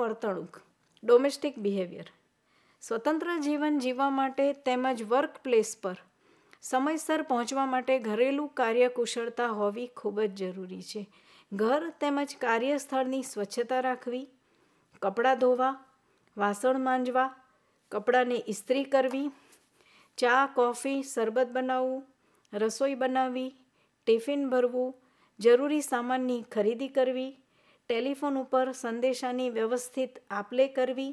વર્તણૂક domestic behaviour સ્વતંત્ર જીવન જીવવા માટે તેમજ વર્ક પ્લેસ પર સમયસર પહોંચવા માટે ઘરેલું કાર્ય કુશળતા હોવી ખૂબ જ જરૂરી છે ઘર તેમજ કાર્યસ્થળની સ્વચ્છતા રાખવી કપડાં ધોવા વાસણ માંજવા કપડાંને ઇસ્ત્રી કરવી ચા કોફી શરબત બનાવવું રસોઈ બનાવવી ટિફિન ભરવું જરૂરી સામાનની ખરીદી કરવી ટેલિફોન ઉપર સંદેશાની વ્યવસ્થિત આપલે કરવી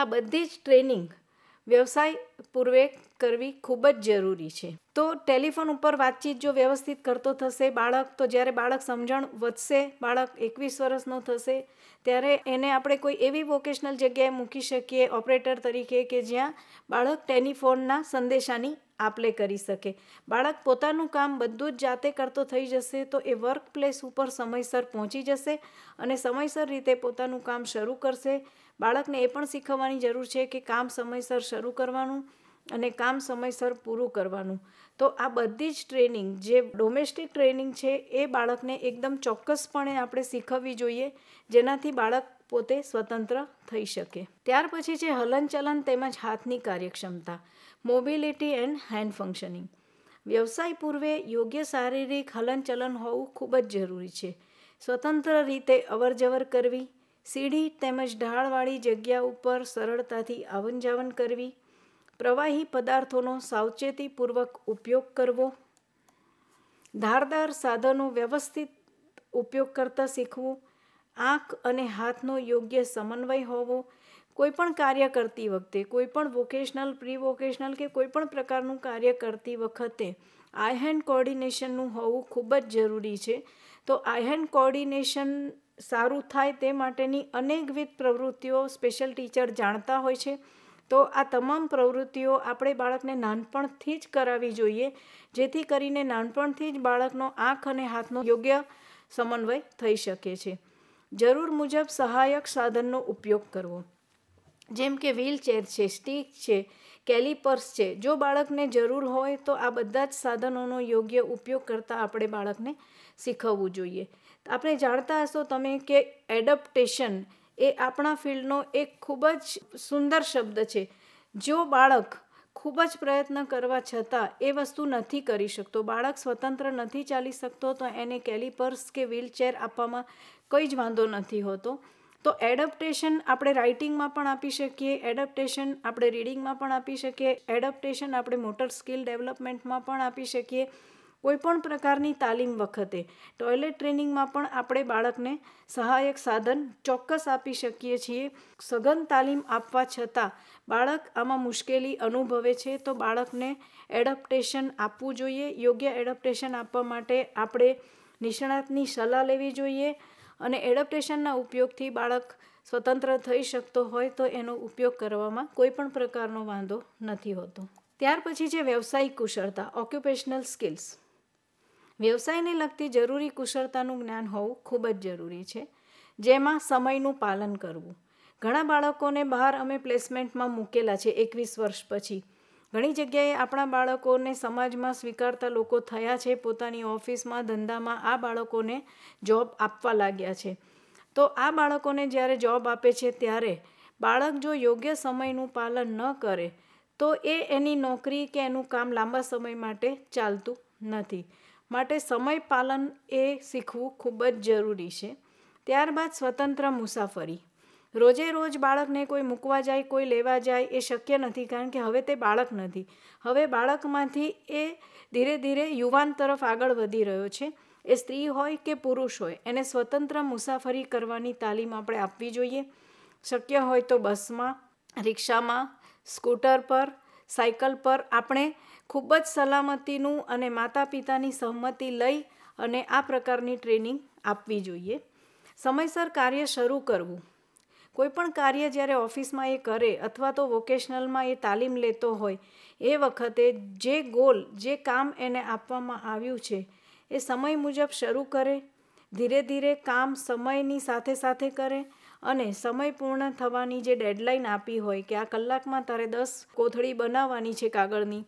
આ બધી જ ટ્રેનિંગ વ્યવસાય પૂર્વે કરવી ખૂબ જ જરૂરી છે તો ટેલિફોન ઉપર વાતચીત જો વ્યવસ્થિત કરતો થશે બાળક તો જ્યારે બાળક સમજણ વધશે બાળક એકવીસ વર્ષનો થશે ત્યારે એને આપણે કોઈ એવી વોકેશનલ જગ્યાએ મૂકી શકીએ ઓપરેટર તરીકે કે જ્યાં બાળક ટેલિફોનના સંદેશાની આપલે કરી શકે બાળક પોતાનું કામ બધું જ જાતે કરતો થઈ જશે તો એ વર્ક પ્લેસ ઉપર સમયસર પહોંચી જશે અને સમયસર રીતે પોતાનું કામ શરૂ કરશે બાળકને એ પણ શીખવવાની જરૂર છે કે કામ સમયસર શરૂ કરવાનું અને કામ સમયસર પૂરું કરવાનું તો આ બધી જ ટ્રેનિંગ જે ડોમેસ્ટિક ટ્રેનિંગ છે એ બાળકને એકદમ ચોક્કસપણે આપણે શીખવવી જોઈએ જેનાથી બાળક પોતે સ્વતંત્ર થઈ શકે ત્યાર પછી છે હલનચલન તેમજ હાથની કાર્યક્ષમતા મોબિલિટી એન્ડ હેન્ડ ફંક્શનિંગ વ્યવસાય પૂર્વે યોગ્ય શારીરિક હલનચલન હોવું ખૂબ જ જરૂરી છે સ્વતંત્ર રીતે અવરજવર કરવી સીડી તેમજ ઢાળવાળી જગ્યા ઉપર સરળતાથી આવન જાવન કરવી પ્રવાહી પદાર્થોનો સાવચેતીપૂર્વક ઉપયોગ કરવો ધારદાર સાધનો વ્યવસ્થિત ઉપયોગ કરતાં શીખવું આંખ અને હાથનો યોગ્ય સમન્વય હોવો કોઈપણ કાર્ય કરતી વખતે કોઈપણ વોકેશનલ પ્રી વોકેશનલ કે કોઈપણ પ્રકારનું કાર્ય કરતી વખતે આઈ હેન્ડ કોર્ડિનેશનનું હોવું ખૂબ જ જરૂરી છે તો આઈ હેન્ડ કોર્ડિનેશન સારું થાય તે માટેની અનેકવિધ પ્રવૃત્તિઓ સ્પેશિયલ ટીચર જાણતા હોય છે તો આ તમામ પ્રવૃત્તિઓ આપણે બાળકને નાનપણથી જ કરાવવી જોઈએ જેથી કરીને નાનપણથી જ બાળકનો આંખ અને હાથનો યોગ્ય સમન્વય થઈ શકે છે જરૂર મુજબ સહાયક સાધનનો ઉપયોગ કરવો જેમ કે વ્હીલચેર છે સ્ટીક છે કેલિપર્સ છે જો બાળકને જરૂર હોય તો આ બધા જ સાધનોનો યોગ્ય ઉપયોગ કરતાં આપણે બાળકને શીખવવું જોઈએ આપણે જાણતા હશો તમે કે એડપ્ટેશન એ આપણા ફિલ્ડનો એક ખૂબ જ સુંદર શબ્દ છે જો બાળક ખૂબ જ પ્રયત્ન કરવા છતાં એ વસ્તુ નથી કરી શકતો બાળક સ્વતંત્ર નથી ચાલી શકતો તો એને કેલિપર્સ કે વ્હીલચેર આપવામાં કંઈ જ વાંધો નથી હોતો તો એડપ્ટેશન આપણે રાઇટિંગમાં પણ આપી શકીએ એડપ્ટેશન આપણે રીડિંગમાં પણ આપી શકીએ એડપ્ટેશન આપણે મોટર સ્કિલ ડેવલપમેન્ટમાં પણ આપી શકીએ કોઈપણ પ્રકારની તાલીમ વખતે ટોયલેટ ટ્રેનિંગમાં પણ આપણે બાળકને સહાયક સાધન ચોક્કસ આપી શકીએ છીએ સઘન તાલીમ આપવા છતાં બાળક આમાં મુશ્કેલી અનુભવે છે તો બાળકને એડપ્ટેશન આપવું જોઈએ યોગ્ય એડપ્ટેશન આપવા માટે આપણે નિષ્ણાતની સલાહ લેવી જોઈએ અને એડપ્ટેશનના ઉપયોગથી બાળક સ્વતંત્ર થઈ શકતો હોય તો એનો ઉપયોગ કરવામાં કોઈ પણ પ્રકારનો વાંધો નથી હોતો ત્યાર પછી જે વ્યવસાયિક કુશળતા ઓક્યુપેશનલ સ્કિલ્સ વ્યવસાયને લગતી જરૂરી કુશળતાનું જ્ઞાન હોવું ખૂબ જ જરૂરી છે જેમાં સમયનું પાલન કરવું ઘણા બાળકોને બહાર અમે પ્લેસમેન્ટમાં મૂકેલા છે એકવીસ વર્ષ પછી ઘણી જગ્યાએ આપણા બાળકોને સમાજમાં સ્વીકારતા લોકો થયા છે પોતાની ઓફિસમાં ધંધામાં આ બાળકોને જોબ આપવા લાગ્યા છે તો આ બાળકોને જ્યારે જોબ આપે છે ત્યારે બાળક જો યોગ્ય સમયનું પાલન ન કરે તો એ એની નોકરી કે એનું કામ લાંબા સમય માટે ચાલતું નથી માટે સમય પાલન એ શીખવું ખૂબ જ જરૂરી છે ત્યારબાદ સ્વતંત્ર મુસાફરી રોજે રોજ બાળકને કોઈ મૂકવા જાય કોઈ લેવા જાય એ શક્ય નથી કારણ કે હવે તે બાળક નથી હવે બાળકમાંથી એ ધીરે ધીરે યુવાન તરફ આગળ વધી રહ્યો છે એ સ્ત્રી હોય કે પુરુષ હોય એને સ્વતંત્ર મુસાફરી કરવાની તાલીમ આપણે આપવી જોઈએ શક્ય હોય તો બસમાં રિક્ષામાં સ્કૂટર પર સાયકલ પર આપણે ખૂબ જ સલામતીનું અને માતા પિતાની સહમતી લઈ અને આ પ્રકારની ટ્રેનિંગ આપવી જોઈએ સમયસર કાર્ય શરૂ કરવું કોઈપણ કાર્ય જ્યારે ઓફિસમાં એ કરે અથવા તો વોકેશનલમાં એ તાલીમ લેતો હોય એ વખતે જે ગોલ જે કામ એને આપવામાં આવ્યું છે એ સમય મુજબ શરૂ કરે ધીરે ધીરે કામ સમયની સાથે સાથે કરે અને સમય પૂર્ણ થવાની જે ડેડલાઇન આપી હોય કે આ કલાકમાં તારે દસ કોથળી બનાવવાની છે કાગળની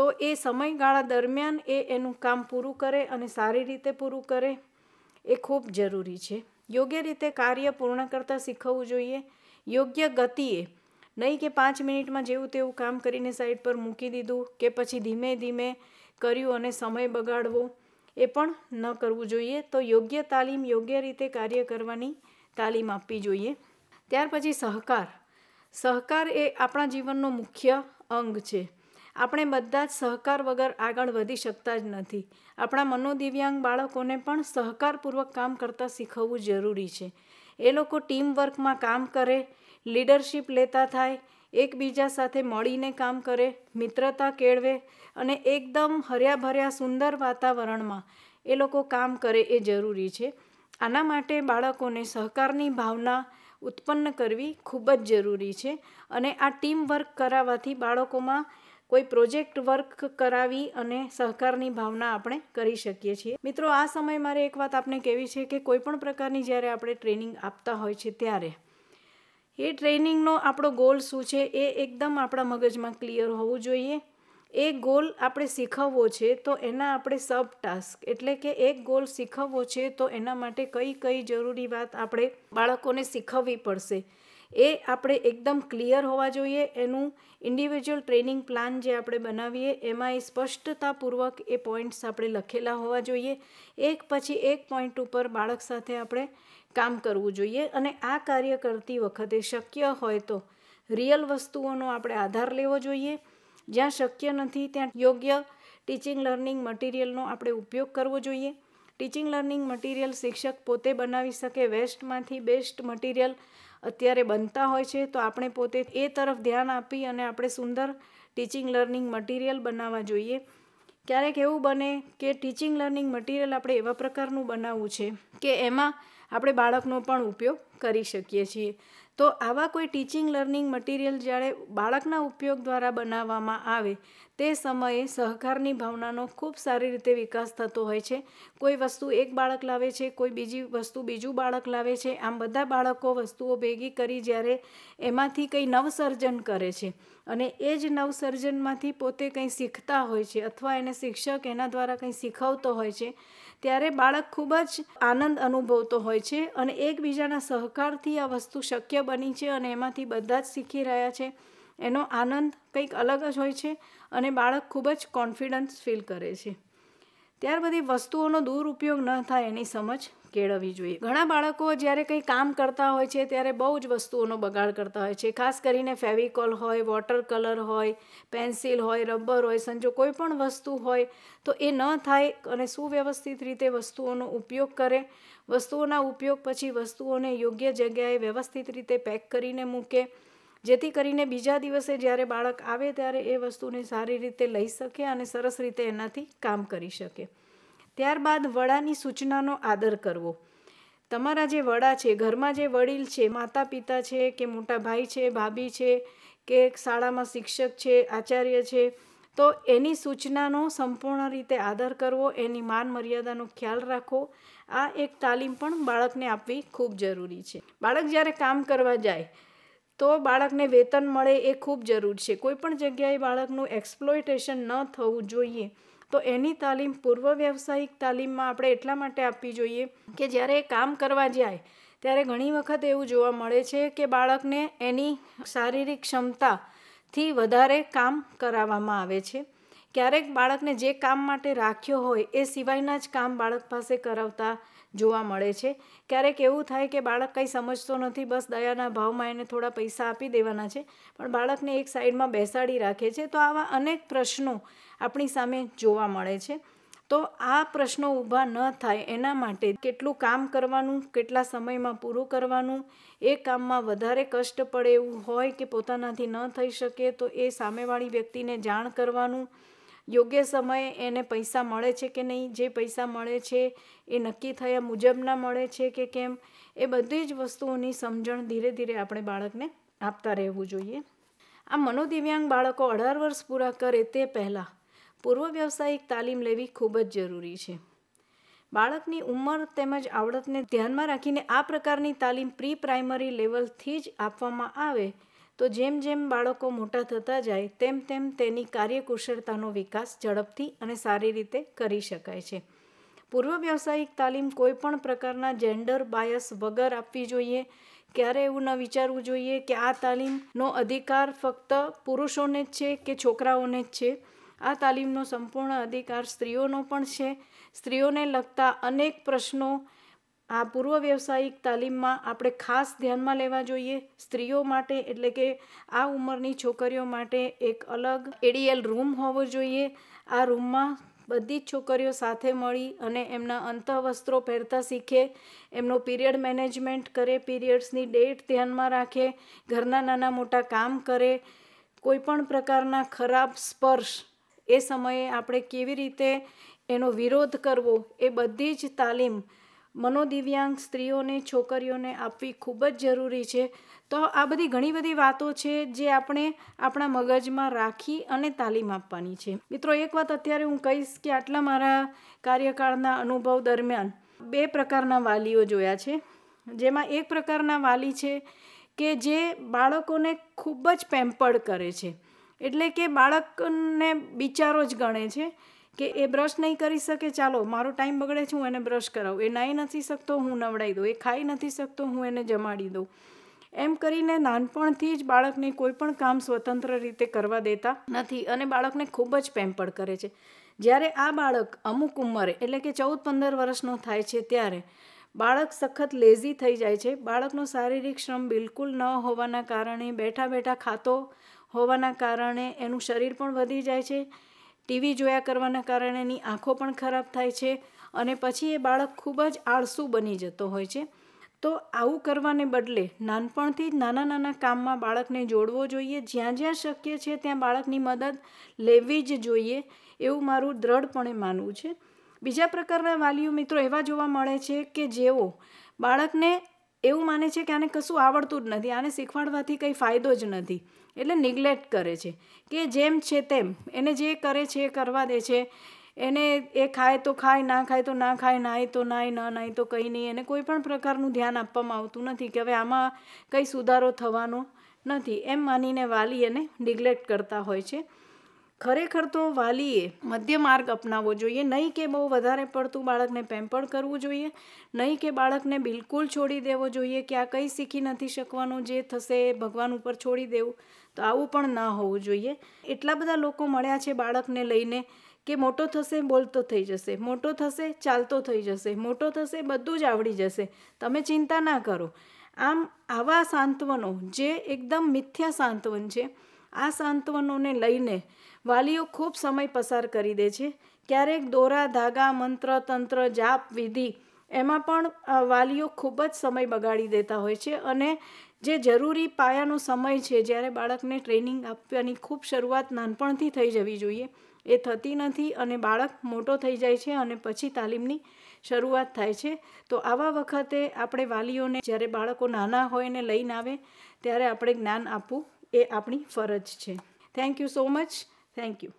તો એ સમયગાળા દરમિયાન એ એનું કામ પૂરું કરે અને સારી રીતે પૂરું કરે એ ખૂબ જરૂરી છે યોગ્ય રીતે કાર્ય પૂર્ણ કરતાં શીખવવું જોઈએ યોગ્ય ગતિએ નહીં કે પાંચ મિનિટમાં જેવું તેવું કામ કરીને સાઈડ પર મૂકી દીધું કે પછી ધીમે ધીમે કર્યું અને સમય બગાડવો એ પણ ન કરવું જોઈએ તો યોગ્ય તાલીમ યોગ્ય રીતે કાર્ય કરવાની તાલીમ આપવી જોઈએ ત્યાર પછી સહકાર સહકાર એ આપણા જીવનનો મુખ્ય અંગ છે આપણે બધા જ સહકાર વગર આગળ વધી શકતા જ નથી આપણા મનોદિવ્યાંગ બાળકોને પણ સહકારપૂર્વક કામ કરતાં શીખવવું જરૂરી છે એ લોકો ટીમવર્કમાં કામ કરે લીડરશીપ લેતા થાય એકબીજા સાથે મળીને કામ કરે મિત્રતા કેળવે અને એકદમ હર્યાભર્યા સુંદર વાતાવરણમાં એ લોકો કામ કરે એ જરૂરી છે આના માટે બાળકોને સહકારની ભાવના ઉત્પન્ન કરવી ખૂબ જ જરૂરી છે અને આ ટીમ વર્ક કરાવવાથી બાળકોમાં કોઈ પ્રોજેક્ટ વર્ક કરાવી અને સહકારની ભાવના આપણે કરી શકીએ છીએ મિત્રો આ સમય મારે એક વાત આપને કહેવી છે કે કોઈ પણ પ્રકારની જ્યારે આપણે ટ્રેનિંગ આપતા હોય છે ત્યારે એ ટ્રેનિંગનો આપણો ગોલ શું છે એ એકદમ આપણા મગજમાં ક્લિયર હોવું જોઈએ એ ગોલ આપણે શીખવવો છે તો એના આપણે સબ ટાસ્ક એટલે કે એક ગોલ શીખવવો છે તો એના માટે કઈ કઈ જરૂરી વાત આપણે બાળકોને શીખવવી પડશે એ આપણે એકદમ ક્લિયર હોવા જોઈએ એનું ઇન્ડિવિજ્યુઅલ ટ્રેનિંગ પ્લાન જે આપણે બનાવીએ એમાં એ સ્પષ્ટતાપૂર્વક એ પોઈન્ટ્સ આપણે લખેલા હોવા જોઈએ એક પછી એક પોઈન્ટ ઉપર બાળક સાથે આપણે કામ કરવું જોઈએ અને આ કાર્ય કરતી વખતે શક્ય હોય તો રિયલ વસ્તુઓનો આપણે આધાર લેવો જોઈએ જ્યાં શક્ય નથી ત્યાં યોગ્ય ટીચિંગ લર્નિંગ મટીરિયલનો આપણે ઉપયોગ કરવો જોઈએ ટીચિંગ લર્નિંગ મટીરિયલ શિક્ષક પોતે બનાવી શકે વેસ્ટમાંથી બેસ્ટ મટીરિયલ અત્યારે બનતા હોય છે તો આપણે પોતે એ તરફ ધ્યાન આપી અને આપણે સુંદર ટીચિંગ લર્નિંગ મટીરિયલ બનાવવા જોઈએ ક્યારેક એવું બને કે ટીચિંગ લર્નિંગ મટીરિયલ આપણે એવા પ્રકારનું બનાવવું છે કે એમાં આપણે બાળકનો પણ ઉપયોગ કરી શકીએ છીએ તો આવા કોઈ ટીચિંગ લર્નિંગ મટીરિયલ જ્યારે બાળકના ઉપયોગ દ્વારા બનાવવામાં આવે તે સમયે સહકારની ભાવનાનો ખૂબ સારી રીતે વિકાસ થતો હોય છે કોઈ વસ્તુ એક બાળક લાવે છે કોઈ બીજી વસ્તુ બીજું બાળક લાવે છે આમ બધા બાળકો વસ્તુઓ ભેગી કરી જ્યારે એમાંથી કંઈ નવસર્જન કરે છે અને એ જ નવસર્જનમાંથી પોતે કંઈ શીખતા હોય છે અથવા એને શિક્ષક એના દ્વારા કંઈ શીખવતો હોય છે ત્યારે બાળક ખૂબ જ આનંદ અનુભવતો હોય છે અને એકબીજાના સહકારથી આ વસ્તુ શક્ય બની છે અને એમાંથી બધા જ શીખી રહ્યા છે એનો આનંદ કંઈક અલગ જ હોય છે અને બાળક ખૂબ જ કોન્ફિડન્સ ફીલ કરે છે ત્યાર બધી વસ્તુઓનો દુરુપયોગ ન થાય એની સમજ કેળવવી જોઈએ ઘણા બાળકો જ્યારે કંઈ કામ કરતા હોય છે ત્યારે બહુ જ વસ્તુઓનો બગાડ કરતા હોય છે ખાસ કરીને ફેવિકોલ હોય વોટર કલર હોય પેન્સિલ હોય રબર હોય સંજો કોઈ પણ વસ્તુ હોય તો એ ન થાય અને સુવ્યવસ્થિત રીતે વસ્તુઓનો ઉપયોગ કરે વસ્તુઓના ઉપયોગ પછી વસ્તુઓને યોગ્ય જગ્યાએ વ્યવસ્થિત રીતે પેક કરીને મૂકે જેથી કરીને બીજા દિવસે જ્યારે બાળક આવે ત્યારે એ વસ્તુને સારી રીતે લઈ શકે અને સરસ રીતે એનાથી કામ કરી શકે ત્યારબાદ વડાની સૂચનાનો આદર કરવો તમારા જે વડા છે ઘરમાં જે વડીલ છે માતા પિતા છે કે મોટા ભાઈ છે ભાભી છે કે શાળામાં શિક્ષક છે આચાર્ય છે તો એની સૂચનાનો સંપૂર્ણ રીતે આદર કરવો એની માન મર્યાદાનો ખ્યાલ રાખવો આ એક તાલીમ પણ બાળકને આપવી ખૂબ જરૂરી છે બાળક જ્યારે કામ કરવા જાય તો બાળકને વેતન મળે એ ખૂબ જરૂર છે કોઈપણ જગ્યાએ બાળકનું એક્સપ્લોઇટેશન ન થવું જોઈએ તો એની તાલીમ પૂર્વ વ્યવસાયિક તાલીમમાં આપણે એટલા માટે આપવી જોઈએ કે જ્યારે એ કામ કરવા જાય ત્યારે ઘણી વખત એવું જોવા મળે છે કે બાળકને એની શારીરિક ક્ષમતાથી વધારે કામ કરાવવામાં આવે છે ક્યારેક બાળકને જે કામ માટે રાખ્યો હોય એ સિવાયના જ કામ બાળક પાસે કરાવતા જોવા મળે છે ક્યારેક એવું થાય કે બાળક કંઈ સમજતો નથી બસ દયાના ભાવમાં એને થોડા પૈસા આપી દેવાના છે પણ બાળકને એક સાઈડમાં બેસાડી રાખે છે તો આવા અનેક પ્રશ્નો આપણી સામે જોવા મળે છે તો આ પ્રશ્નો ઊભા ન થાય એના માટે કેટલું કામ કરવાનું કેટલા સમયમાં પૂરું કરવાનું એ કામમાં વધારે કષ્ટ પડે એવું હોય કે પોતાનાથી ન થઈ શકે તો એ સામેવાળી વ્યક્તિને જાણ કરવાનું યોગ્ય સમયે એને પૈસા મળે છે કે નહીં જે પૈસા મળે છે એ નક્કી થયા મુજબના મળે છે કે કેમ એ બધી જ વસ્તુઓની સમજણ ધીરે ધીરે આપણે બાળકને આપતા રહેવું જોઈએ આ મનોદિવ્યાંગ બાળકો અઢાર વર્ષ પૂરા કરે તે પહેલાં પૂર્વ વ્યવસાયિક તાલીમ લેવી ખૂબ જ જરૂરી છે બાળકની ઉંમર તેમજ આવડતને ધ્યાનમાં રાખીને આ પ્રકારની તાલીમ પ્રી પ્રાઇમરી લેવલથી જ આપવામાં આવે તો જેમ જેમ બાળકો મોટા થતા જાય તેમ તેમ તેની કાર્યકુશળતાનો વિકાસ ઝડપથી અને સારી રીતે કરી શકાય છે પૂર્વ વ્યવસાયિક તાલીમ કોઈપણ પ્રકારના જેન્ડર બાયસ વગર આપવી જોઈએ ક્યારે એવું ન વિચારવું જોઈએ કે આ તાલીમનો અધિકાર ફક્ત પુરુષોને જ છે કે છોકરાઓને જ છે આ તાલીમનો સંપૂર્ણ અધિકાર સ્ત્રીઓનો પણ છે સ્ત્રીઓને લગતા અનેક પ્રશ્નો આ પૂર્વ વ્યવસાયિક તાલીમમાં આપણે ખાસ ધ્યાનમાં લેવા જોઈએ સ્ત્રીઓ માટે એટલે કે આ ઉંમરની છોકરીઓ માટે એક અલગ એડીએલ રૂમ હોવો જોઈએ આ રૂમમાં બધી જ છોકરીઓ સાથે મળી અને એમના અંતઃવસ્ત્રો પહેરતા શીખે એમનો પીરિયડ મેનેજમેન્ટ કરે પીરિયડ્સની ડેટ ધ્યાનમાં રાખે ઘરના નાના મોટા કામ કરે કોઈપણ પ્રકારના ખરાબ સ્પર્શ એ સમયે આપણે કેવી રીતે એનો વિરોધ કરવો એ બધી જ તાલીમ મનોદિવ્યાંગ સ્ત્રીઓને છોકરીઓને આપવી ખૂબ જ જરૂરી છે તો આ બધી ઘણી બધી વાતો છે જે આપણે આપણા મગજમાં રાખી અને તાલીમ આપવાની છે મિત્રો એક વાત અત્યારે હું કહીશ કે આટલા મારા કાર્યકાળના અનુભવ દરમિયાન બે પ્રકારના વાલીઓ જોયા છે જેમાં એક પ્રકારના વાલી છે કે જે બાળકોને ખૂબ જ પેમ્પર્ડ કરે છે એટલે કે બાળકને બિચારો જ ગણે છે કે એ બ્રશ નહીં કરી શકે ચાલો મારો ટાઈમ બગડે છે હું એને બ્રશ કરાવું એ નાહી નથી શકતો હું નવડાવી દઉં એ ખાઈ નથી શકતો હું એને જમાડી દઉં એમ કરીને નાનપણથી જ બાળકને કોઈ પણ કામ સ્વતંત્ર રીતે કરવા દેતા નથી અને બાળકને ખૂબ જ પેમ્પર કરે છે જ્યારે આ બાળક અમુક ઉંમરે એટલે કે ચૌદ પંદર વર્ષનો થાય છે ત્યારે બાળક સખત લેઝી થઈ જાય છે બાળકનો શારીરિક શ્રમ બિલકુલ ન હોવાના કારણે બેઠા બેઠા ખાતો હોવાના કારણે એનું શરીર પણ વધી જાય છે ટીવી જોયા કરવાના કારણે એની આંખો પણ ખરાબ થાય છે અને પછી એ બાળક ખૂબ જ આળસુ બની જતો હોય છે તો આવું કરવાને બદલે નાનપણથી જ નાના નાના કામમાં બાળકને જોડવો જોઈએ જ્યાં જ્યાં શક્ય છે ત્યાં બાળકની મદદ લેવી જ જોઈએ એવું મારું દ્રઢપણે માનવું છે બીજા પ્રકારના વાલીઓ મિત્રો એવા જોવા મળે છે કે જેઓ બાળકને એવું માને છે કે આને કશું આવડતું જ નથી આને શીખવાડવાથી કંઈ ફાયદો જ નથી એટલે નિગ્લેક્ટ કરે છે કે જેમ છે તેમ એને જે કરે છે એ કરવા દે છે એને એ ખાય તો ખાય ના ખાય તો ના ખાય નાય તો નાય ના નાય તો કંઈ નહીં એને કોઈ પણ પ્રકારનું ધ્યાન આપવામાં આવતું નથી કે હવે આમાં કંઈ સુધારો થવાનો નથી એમ માનીને વાલી એને નિગ્લેક્ટ કરતા હોય છે ખરેખર તો વાલીએ મધ્ય માર્ગ અપનાવવો જોઈએ નહીં કે બહુ વધારે પડતું બાળકને પેમ્પર કરવું જોઈએ નહીં કે બાળકને બિલકુલ છોડી દેવો જોઈએ કે આ કંઈ શીખી નથી શકવાનું જે થશે ભગવાન ઉપર છોડી દેવું તો આવું પણ ના હોવું જોઈએ એટલા બધા લોકો મળ્યા છે બાળકને લઈને કે મોટો થશે બોલતો થઈ જશે મોટો થશે ચાલતો થઈ જશે મોટો થશે બધું જ આવડી જશે તમે ચિંતા ના કરો આમ આવા સાંત્વનો જે એકદમ મિથ્યા સાંત્વન છે આ સાંત્વનોને લઈને વાલીઓ ખૂબ સમય પસાર કરી દે છે ક્યારેક દોરા ધાગા મંત્ર તંત્ર જાપ વિધિ એમાં પણ વાલીઓ ખૂબ જ સમય બગાડી દેતા હોય છે અને જે જરૂરી પાયાનો સમય છે જ્યારે બાળકને ટ્રેનિંગ આપવાની ખૂબ શરૂઆત નાનપણથી થઈ જવી જોઈએ એ થતી નથી અને બાળક મોટો થઈ જાય છે અને પછી તાલીમની શરૂઆત થાય છે તો આવા વખતે આપણે વાલીઓને જ્યારે બાળકો નાના હોય ને લઈને આવે ત્યારે આપણે જ્ઞાન આપવું એ આપણી ફરજ છે thank you so much Thank you.